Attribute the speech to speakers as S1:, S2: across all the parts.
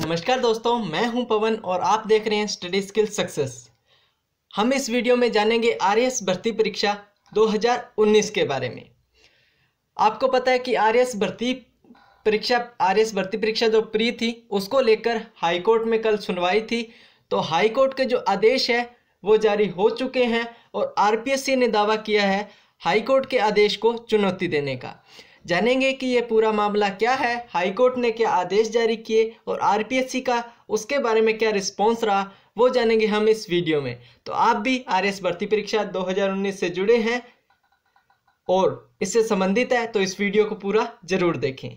S1: नमस्कार दोस्तों मैं हूं पवन और आप देख रहे हैं स्टडी स्किल सक्सेस हम इस वीडियो में जानेंगे आर भर्ती परीक्षा 2019 के बारे में आपको पता है कि आर भर्ती परीक्षा आर भर्ती परीक्षा जो प्री थी उसको लेकर हाईकोर्ट में कल सुनवाई थी तो हाईकोर्ट के जो आदेश है वो जारी हो चुके हैं और आर ने दावा किया है हाईकोर्ट के आदेश को चुनौती देने का जानेंगे कि ये पूरा मामला क्या है हाईकोर्ट ने क्या आदेश जारी किए और आर का उसके बारे में क्या रिस्पॉन्स रहा वो जानेंगे हम इस वीडियो में तो आप भी आर भर्ती परीक्षा दो से जुड़े हैं और इससे संबंधित है तो इस वीडियो को पूरा जरूर देखें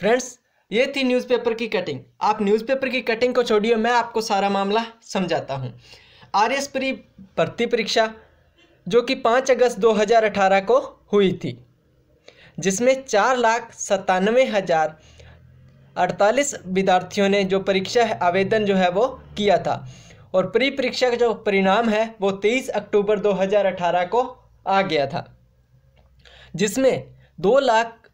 S1: फ्रेंड्स ये थी न्यूज़पेपर की कटिंग आप न्यूज़पेपर की कटिंग को छोड़िए मैं आपको सारा मामला समझाता हूँ आर एस प्री भर्ती परीक्षा जो कि 5 अगस्त 2018 को हुई थी जिसमें चार लाख सत्तानवे हज़ार अड़तालीस विद्यार्थियों ने जो परीक्षा आवेदन जो है वो किया था और प्री परीक्षा का जो परिणाम है वो 23 अक्टूबर 2018 को आ गया था जिसमें दो लाख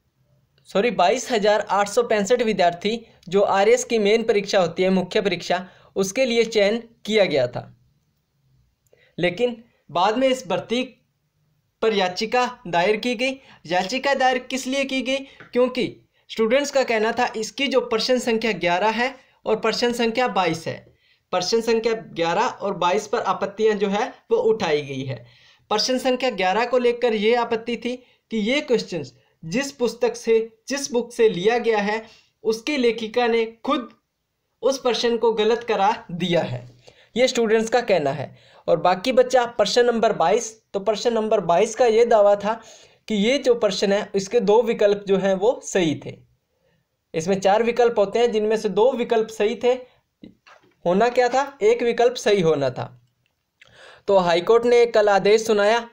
S1: सॉरी बाईस हज़ार आठ सौ पैंसठ विद्यार्थी जो आर की मेन परीक्षा होती है मुख्य परीक्षा उसके लिए चयन किया गया था लेकिन बाद में इस भर्ती पर याचिका दायर की गई याचिका दायर किस लिए की गई क्योंकि स्टूडेंट्स का कहना था इसकी जो प्रश्न संख्या ग्यारह है और प्रश्न संख्या बाईस है प्रश्न संख्या ग्यारह और बाईस पर आपत्तियां जो है वो उठाई गई है प्रश्न संख्या ग्यारह को लेकर ये आपत्ति थी कि ये क्वेश्चन जिस पुस्तक से जिस बुक से लिया गया है उसकी लेखिका ने खुद उस प्रश्न को गलत करार दिया है ये स्टूडेंट्स का कहना है और बाकी बच्चा प्रश्न नंबर बाईस तो प्रश्न नंबर बाईस का ये दावा था कि ये जो प्रश्न है इसके दो विकल्प जो हैं वो सही थे इसमें चार विकल्प होते हैं जिनमें से दो विकल्प सही थे होना क्या था एक विकल्प सही होना था तो हाईकोर्ट ने कल आदेश सुनाया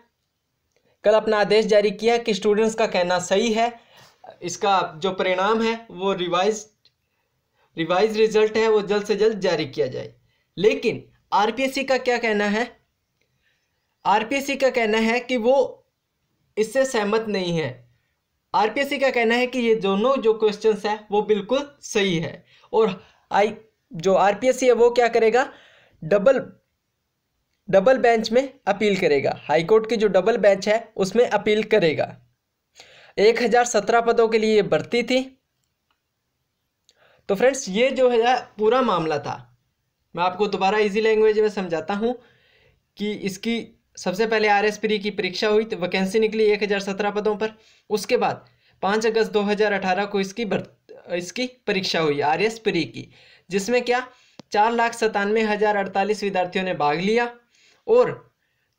S1: कल अपना आदेश जारी किया कि स्टूडेंट्स का कहना सही है इसका जो परिणाम है वो रिवाइज रिवाइज रिजल्ट है वो जल्द से जल्द जारी किया जाए लेकिन आरपीएससी का क्या कहना है आरपीएससी का कहना है कि वो इससे सहमत नहीं है आरपीएससी का कहना है कि ये दोनों जो क्वेश्चन है वो बिल्कुल सही है और आई जो आरपीएससी है वो क्या करेगा डबल डबल बेंच में अपील करेगा हाईकोर्ट की जो डबल बेंच है उसमें अपील करेगा एक हज़ार सत्रह पदों के लिए भर्ती थी तो फ्रेंड्स ये जो है पूरा मामला था मैं आपको दोबारा इजी लैंग्वेज में समझाता हूँ कि इसकी सबसे पहले आर एस प्री की परीक्षा हुई तो वैकेंसी निकली एक हज़ार सत्रह पदों पर उसके बाद पाँच अगस्त दो हज़ार अठारह को इसकी बर... इसकी परीक्षा हुई आर एस प्री की जिसमें क्या चार लाख सतानवे हज़ार अड़तालीस विद्यार्थियों ने भाग लिया और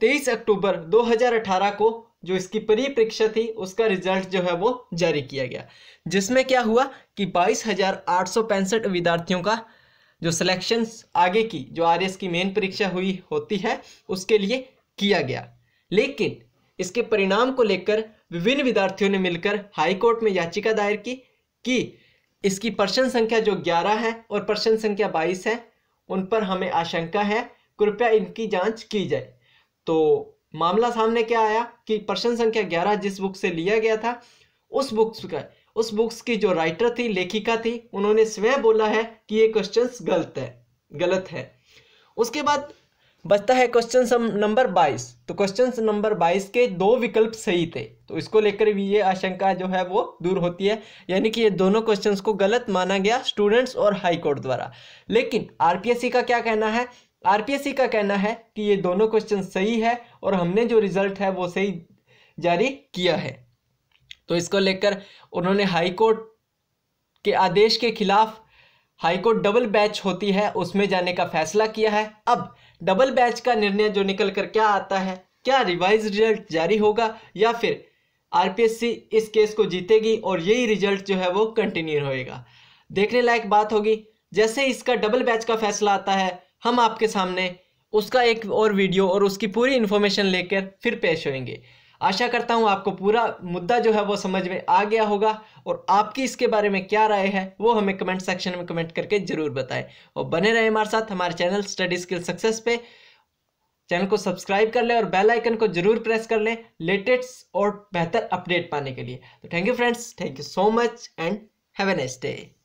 S1: तेईस अक्टूबर दो हज़ार अठारह को जो इसकी परी परीक्षा थी उसका रिजल्ट जो है वो जारी किया गया जिसमें क्या हुआ कि बाईस हज़ार आठ सौ पैंसठ विद्यार्थियों का जो सिलेक्शन आगे की जो आर की मेन परीक्षा हुई होती है उसके लिए किया गया लेकिन इसके परिणाम को लेकर विभिन्न विद्यार्थियों ने मिलकर हाईकोर्ट में याचिका दायर की कि इसकी प्रश्न संख्या जो 11 है और प्रश्न संख्या 22 है उन पर हमें आशंका है कृपया इनकी जांच की जाए तो मामला सामने क्या आया कि प्रश्न संख्या 11 जिस बुक से लिया गया था उस बुक का उस बुक्स की जो राइटर थी लेखिका थी उन्होंने स्वयं बोला है कि ये क्वेश्चन गलत है गलत है उसके बाद बचता है क्वेश्चन नंबर बाईस तो क्वेश्चन नंबर बाईस के दो विकल्प सही थे तो इसको लेकर भी ये आशंका जो है वो दूर होती है यानी कि ये दोनों क्वेश्चन को गलत माना गया स्टूडेंट्स और हाई कोर्ट द्वारा लेकिन आरपीएससी का क्या कहना है आरपीएससी का कहना है कि ये दोनों क्वेश्चन सही है और हमने जो रिजल्ट है वो सही जारी किया है तो इसको लेकर उन्होंने हाईकोर्ट के आदेश के खिलाफ हाईकोर्ट डबल बैच होती है उसमें जाने का फैसला किया है अब डबल बैच का निर्णय जो निकल कर क्या आता है क्या रिवाइज रिजल्ट जारी होगा या फिर आरपीएससी इस केस को जीतेगी और यही रिजल्ट जो है वो कंटिन्यू होएगा देखने लायक बात होगी जैसे इसका डबल बैच का फैसला आता है हम आपके सामने उसका एक और वीडियो और उसकी पूरी इन्फॉर्मेशन लेकर फिर पेश होंगे आशा करता हूँ आपको पूरा मुद्दा जो है वो समझ में आ गया होगा और आपकी इसके बारे में क्या राय है वो हमें कमेंट सेक्शन में कमेंट करके ज़रूर बताएं और बने रहें हमारे साथ हमारे चैनल स्टडी स्किल सक्सेस पे चैनल को सब्सक्राइब कर लें और बेल आइकन को जरूर प्रेस कर लें लेटेस्ट और बेहतर अपडेट पाने के लिए तो thank you friends thank you so much and have a nice day